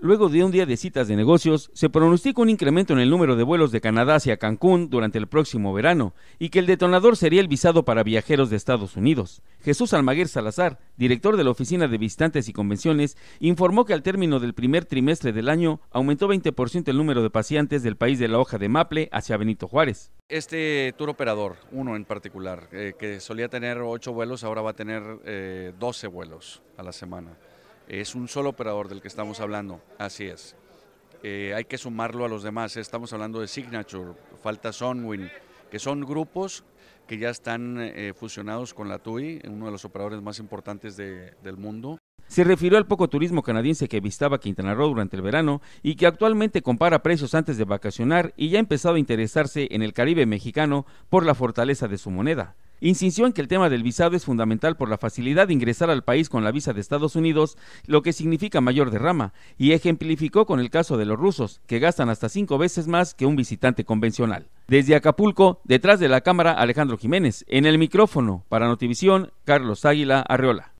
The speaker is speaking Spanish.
Luego de un día de citas de negocios, se pronostica un incremento en el número de vuelos de Canadá hacia Cancún durante el próximo verano y que el detonador sería el visado para viajeros de Estados Unidos. Jesús Almaguer Salazar, director de la Oficina de Visitantes y Convenciones, informó que al término del primer trimestre del año aumentó 20% el número de pacientes del país de la hoja de Maple hacia Benito Juárez. Este tour operador, uno en particular, eh, que solía tener ocho vuelos, ahora va a tener eh, doce 12 vuelos a la semana. Es un solo operador del que estamos hablando, así es. Eh, hay que sumarlo a los demás. Estamos hablando de Signature, falta Sunwin, que son grupos que ya están eh, fusionados con la TUI, uno de los operadores más importantes del mundo. Se refirió al poco turismo canadiense que visitaba Quintana Roo durante el verano y que actualmente compara precios antes de vacacionar y ya ha empezado a interesarse en el Caribe mexicano por la fortaleza de su moneda insinuó en que el tema del visado es fundamental por la facilidad de ingresar al país con la visa de Estados Unidos, lo que significa mayor derrama, y ejemplificó con el caso de los rusos, que gastan hasta cinco veces más que un visitante convencional. Desde Acapulco, detrás de la cámara, Alejandro Jiménez, en el micrófono, para Notivisión, Carlos Águila Arreola.